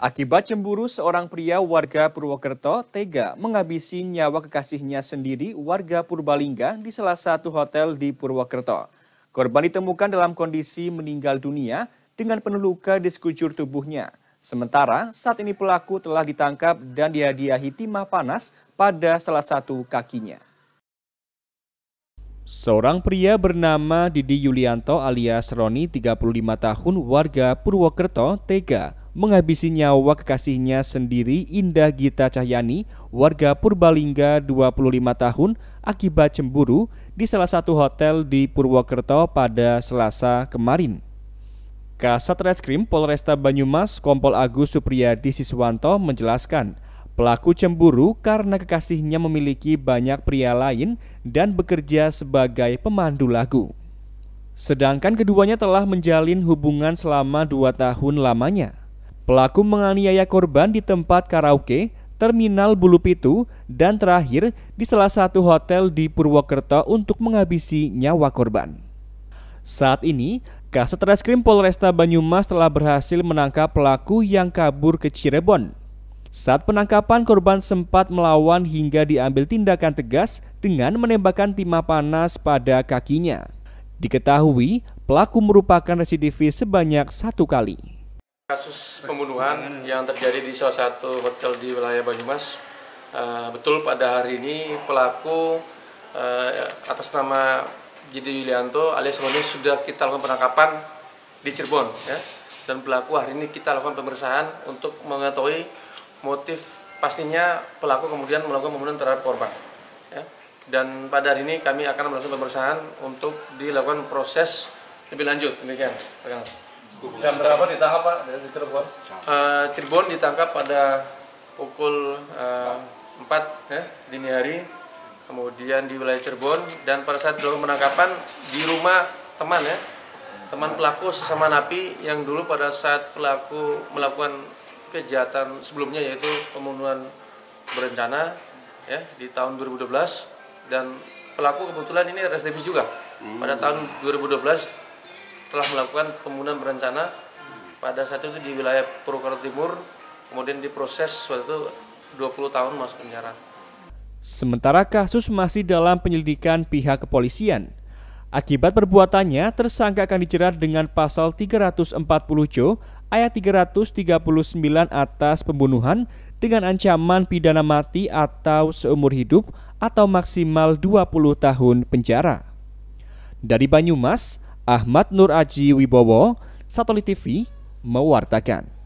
Akibat cemburu, seorang pria warga Purwokerto tega menghabisi nyawa kekasihnya sendiri warga Purbalingga di salah satu hotel di Purwokerto. Korban ditemukan dalam kondisi meninggal dunia dengan penuh luka di sekujur tubuhnya. Sementara saat ini pelaku telah ditangkap dan dihadiahi timah panas pada salah satu kakinya. Seorang pria bernama Didi Yulianto alias Roni 35 tahun warga Purwokerto tega menghabisi nyawa kekasihnya sendiri Indah Gita Cahyani, warga Purbalingga 25 tahun akibat cemburu di salah satu hotel di Purwokerto pada Selasa kemarin. Kasat Reskrim Polresta Banyumas Kompol Agus Supriyadi Siswanto menjelaskan, pelaku cemburu karena kekasihnya memiliki banyak pria lain dan bekerja sebagai pemandu lagu. Sedangkan keduanya telah menjalin hubungan selama dua tahun lamanya. Pelaku menganiaya korban di tempat karaoke, terminal Bulu Pitu, dan terakhir di salah satu hotel di Purwokerto untuk menghabisi nyawa korban. Saat ini, Kasat Reskrim Polresta Banyumas telah berhasil menangkap pelaku yang kabur ke Cirebon. Saat penangkapan, korban sempat melawan hingga diambil tindakan tegas dengan menembakkan timah panas pada kakinya. Diketahui, pelaku merupakan residivis sebanyak satu kali. Kasus pembunuhan yang terjadi di salah satu hotel di wilayah Banyumas, uh, betul pada hari ini pelaku uh, atas nama Jidi Yulianto alias Roni sudah kita lakukan penangkapan di Cirebon ya. Dan pelaku hari ini kita lakukan pemeriksaan untuk mengetahui motif pastinya pelaku kemudian melakukan pembunuhan terhadap korban. Ya. Dan pada hari ini kami akan melakukan pemeriksaan untuk dilakukan proses lebih lanjut demikian. Terima kasih. Jam berapa ditangkap Pak dari Cirebon? Uh, Cirebon ditangkap pada pukul uh, eh, 4 ya, dini hari kemudian di wilayah Cirebon dan pada saat dilakukan penangkapan di rumah teman ya teman pelaku sesama napi yang dulu pada saat pelaku melakukan kejahatan sebelumnya yaitu pembunuhan berencana ya di tahun 2012 dan pelaku kebetulan ini residivis juga pada tahun 2012 telah melakukan pembunuhan berencana pada saat itu di wilayah Purwokerto Timur, kemudian diproses waktu itu 20 tahun masuk penjara. Sementara kasus masih dalam penyelidikan pihak kepolisian. Akibat perbuatannya, tersangka akan dijerat dengan pasal 340 Jo ayat 339 atas pembunuhan dengan ancaman pidana mati atau seumur hidup atau maksimal 20 tahun penjara. Dari Banyumas, Ahmad Nur Aji Wibowo, Satelit TV, mewartakan.